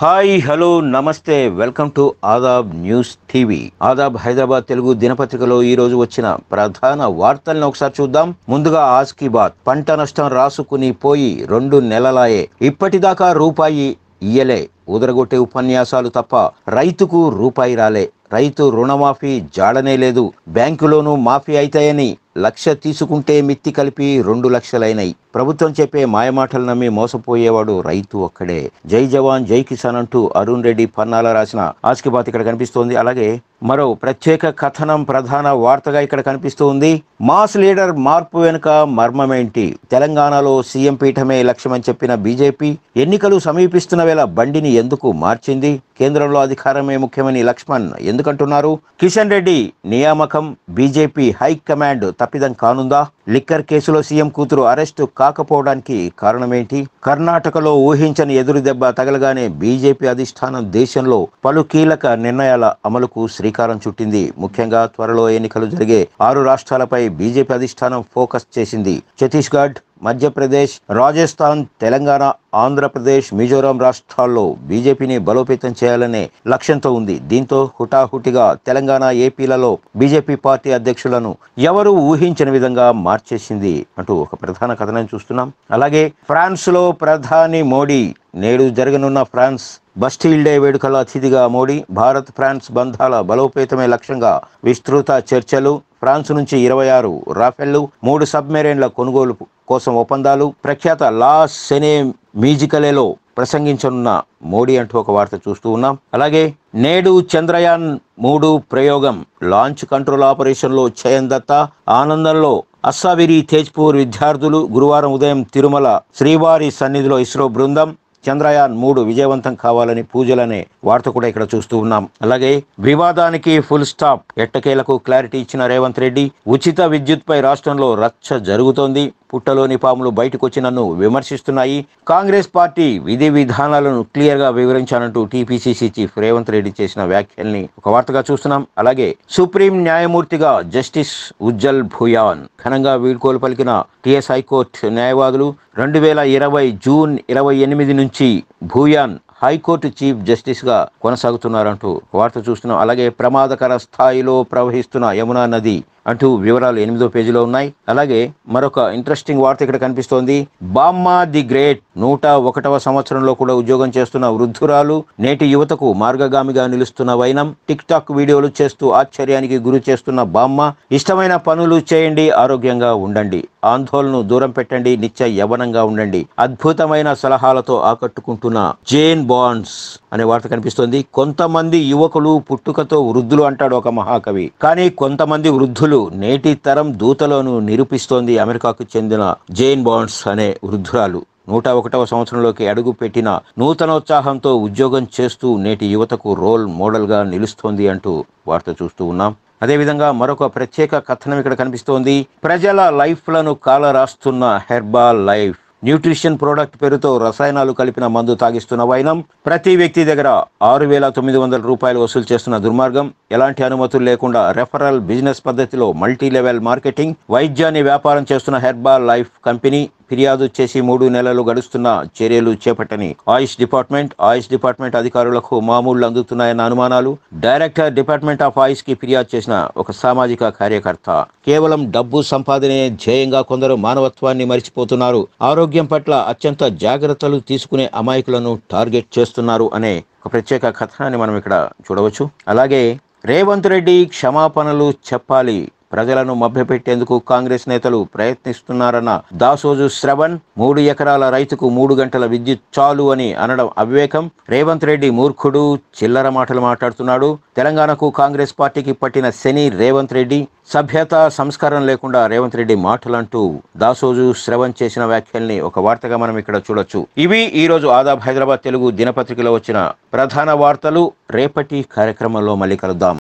hi hello నమస్తే welcome to Aadab news TV Aadab Hyderabad Telugu దినపత్రికలో ఈ రోజు వచ్చిన ప్రధాన వార్తలను ఒకసారి చూద్దాం ముందుగా ఆస్కి బాత్ పంట నష్టం రాసుకుని పోయి రెండు నెలలాయే ఇప్పటిదాకా రూపాయి ఇయ్యలే ఉదరగొట్టే ఉపన్యాసాలు తప్ప రైతుకు రూపాయి రాలే రైతు రుణమాఫీ జాడనే లేదు బ్యాంకులోనూ మాఫీ అయితాయని లక్ష తీసుకుంటే మిత్తి కలిపి రెండు లక్షలైనయి ప్రభుత్వం చెప్పే మాయమాటలు నమ్మి మోసపోయేవాడు రైతు ఒక్కడే జై జవాన్ జై కిసాన్ అంటూ అరుణ్ రెడ్డి పన్నాల రాసిన ఆస్కిబాత్ ఇక్కడ కనిపిస్తోంది అలాగే మరో ప్రత్యేక కథనం ప్రధాన వార్తగా ఇక్కడ కనిపిస్తూ ఉంది మాస్ లీడర్ మార్పు వెనుక మర్మమేంటి తెలంగాణలో సీఎం పీఠమే లక్ష్యమని చెప్పిన బీజేపీ ఎన్నికలు సమీపిస్తున్న వేళ బండిని ఎందుకు మార్చింది కేంద్రంలో అధికారమే ముఖ్యమని లక్ష్మణ్ ఎందుకంటున్నారు కిషన్ రెడ్డి నియామకం బీజేపీ హైకమాండ్ తప్ప తప్పిదం కానుందా లిక్కర్ కేసులో సీఎం కూతురు అరెస్టు కాకపోవడానికి కారణమేంటి కర్ణాటకలో ఊహించని ఎదురు దెబ్బ తగలగానే బీజేపీ అధిష్టానం దేశంలో పలు కీలక నిర్ణయాల అమలుకు శ్రీకారం చుట్టింది ముఖ్యంగా త్వరలో ఎన్నికలు జరిగే ఆరు రాష్ట్రాలపై బీజేపీ అధిష్టానం ఫోకస్ చేసింది ఛత్తీస్గఢ్ మధ్యప్రదేశ్ రాజస్థాన్ తెలంగాణ ఆంధ్రప్రదేశ్ మిజోరాం రాష్ట్రాల్లో బీజేపీని బలోపేతం చేయాలనే లక్ష్యంతో ఉంది దీంతో హుటాహుటిగా తెలంగాణ ఏపీలలో బీజేపీ పార్టీ అధ్యక్షులను ఎవరు ఊహించిన విధంగా మార్చేసింది అంటూ ఒక ప్రధాన కథనం చూస్తున్నాం అలాగే ఫ్రాన్స్లో ప్రధాని మోడీ నేడు జరగనున్న ఫ్రాన్స్ బస్టీల్ డే వేడుకల అతిథిగా మోడీ భారత్ ఫ్రాన్స్ బంధాల బలోపేతమే లక్ష్యంగా విస్తృత చర్చలు ఫ్రాన్స్ నుంచి ఇరవై ఆరు రాఫెల్లు మూడు సబ్మెరైన్ల కొనుగోలు కోసం ఒప్పందాలు ప్రఖ్యాత లా సెనే మ్యూజికలేలో ప్రసంగించనున్న మోడీ అంటూ ఒక వార్త చూస్తూ ఉన్నాం అలాగే నేడు చంద్రయాన్ మూడు ప్రయోగం లాంచ్ కంట్రోల్ ఆపరేషన్లో చయన్ దత్త ఆనందంలో అస్సావిరి తేజ్పూర్ విద్యార్థులు గురువారం ఉదయం తిరుమల శ్రీవారి సన్నిధిలో ఇస్రో బృందం చంద్రయాన్ మూడు విజయవంతం కావాలని పూజలనే వార్త కూడా ఇక్కడ చూస్తూ ఉన్నాం అలాగే వివాదానికి ఫుల్ స్టాప్ ఎట్టకేలకు క్లారిటీ ఇచ్చిన రేవంత్ రెడ్డి ఉచిత విద్యుత్పై రాష్ట్రంలో రచ్చ జరుగుతోంది పుట్టలోని పాములు బయటకు వచ్చి నన్ను విమర్శిస్తున్నాయి కాంగ్రెస్ పార్టీ విధి విధానాలను క్లియర్గా వివరించానంటూ టీపీసీసీ చీఫ్ రేవంత్ రెడ్డి చేసిన వ్యాఖ్యల్ని ఒక వార్తగా చూస్తున్నాం అలాగే సుప్రీం న్యాయమూర్తిగా జస్టిస్ ఉజ్జల్ భూయాన్ ఘనంగా వీడ్కోలు పలికిన టీఎస్ హైకోర్టు న్యాయవాదులు రెండు వేల ఇరవై జూన్ ఇరవై ఎనిమిది నుంచి భూయాన్ హైకోర్టు చీఫ్ జస్టిస్గా కొనసాగుతున్నారంటూ వార్త చూస్తున్నాం అలాగే ప్రమాదకర స్థాయిలో ప్రవహిస్తున్న యమునా నది అంటూ వివరాలు ఎనిమిదో పేజీలో ఉన్నాయి అలాగే మరొక ఇంట్రెస్టింగ్ వార్త ఇక్కడ కనిపిస్తోంది బామ్మా ది గ్రేట్ నూట ఒకటవ సంవత్సరంలో కూడా ఉద్యోగం చేస్తున్న వృద్ధురాలు నేటి యువతకు మార్గగామిగా నిలుస్తున్న వైనం టిక్ టాక్ వీడియోలు చేస్తూ ఆశ్చర్యానికి గురి చేస్తున్న బామ్మ ఇష్టమైన పనులు చేయండి ఆరోగ్యంగా ఉండండి ఆందోళనను దూరం పెట్టండి నిత్య యవనంగా ఉండండి అద్భుతమైన సలహాలతో ఆకట్టుకుంటున్న జేన్ బాండ్స్ అనే వార్త కనిపిస్తోంది కొంతమంది యువకులు పుట్టుకతో వృద్ధులు అంటాడు ఒక మహాకవి కానీ కొంతమంది వృద్ధులు నేటి తరం దూతలోను నిరూపిస్తోంది అమెరికాకు చెందిన జేన్ బాండ్స్ అనే వృద్ధురాలు నూట ఒకటవ సంవత్సరంలోకి అడుగు పెట్టిన నూతనోత్సాహంతో ఉద్యోగం చేస్తూ నేటి యువతకు రోల్ మోడల్గా నిలుస్తోంది అంటూ వార్త చూస్తూ ఉన్నాం అదేవిధంగా మరొక ప్రత్యేక కథనం ఇక్కడ కనిపిస్తోంది ప్రజల లైఫ్లను రాస్తున్న హెర్బాల్ లైఫ్ న్యూట్రిషన్ ప్రోడక్ట్ పేరుతో రసాయనాలు కలిపిన మందు తాగిస్తున్న వైనం ప్రతి వ్యక్తి దగ్గర ఆరు వేల తొమ్మిది వందల రూపాయలు వసూలు చేస్తున్న దుర్మార్గం ఎలాంటి అనుమతులు లేకుండా రెఫరల్ బిజినెస్ పద్ధతిలో మల్టీ లెవెల్ మార్కెటింగ్ వైద్యాన్ని వ్యాపారం చేస్తున్న హెర్బాల్ లైఫ్ కంపెనీ ఫిర్యాదు చేసి మూడు నెలలు గడుస్తున్న చర్యలు చేపట్టని ఆయుష్ డిపార్ట్మెంట్ ఆయుష్ డిపార్ట్మెంట్ అధికారులకు మామూలు అందుతున్నాయన్న అనుమానాలు డైరెక్టర్ డిపార్ట్మెంట్ ఆఫ్ ఆయుష్ కి ఫిర్యాదు చేసిన ఒక సామాజిక కార్యకర్త కేవలం డబ్బు సంపాదనే ధ్యేయంగా కొందరు మానవత్వాన్ని మరిచిపోతున్నారు ఆరోగ్యం పట్ల అత్యంత జాగ్రత్తలు తీసుకునే అమాయకులను టార్గెట్ చేస్తున్నారు అనే ఒక ప్రత్యేక కథనాన్ని మనం ఇక్కడ చూడవచ్చు అలాగే రేవంత్ రెడ్డి క్షమాపణలు చెప్పాలి ప్రజలను మభ్యపెట్టేందుకు కాంగ్రెస్ నేతలు ప్రయత్నిస్తున్నారన్న దాసోజు శ్రవణ్ మూడు ఎకరాల రైతుకు మూడు గంటల విద్యుత్ చాలు అని అనడం అవివేకం రేవంత్ రెడ్డి మూర్ఖుడు చిల్లర మాటలు మాట్లాడుతున్నాడు తెలంగాణకు కాంగ్రెస్ పార్టీకి పట్టిన శని రేవంత్ రెడ్డి సభ్యత సంస్కారం లేకుండా రేవంత్ రెడ్డి మాటలంటూ దాసోజు శ్రవణ్ చేసిన వ్యాఖ్యల్ని ఒక వార్తగా మనం ఇక్కడ చూడొచ్చు ఇవి ఈరోజు ఆదాబ్ హైదరాబాద్ తెలుగు దినపత్రికలో వచ్చిన ప్రధాన వార్తలు రేపటి కార్యక్రమంలో మళ్ళీ కలుద్దాం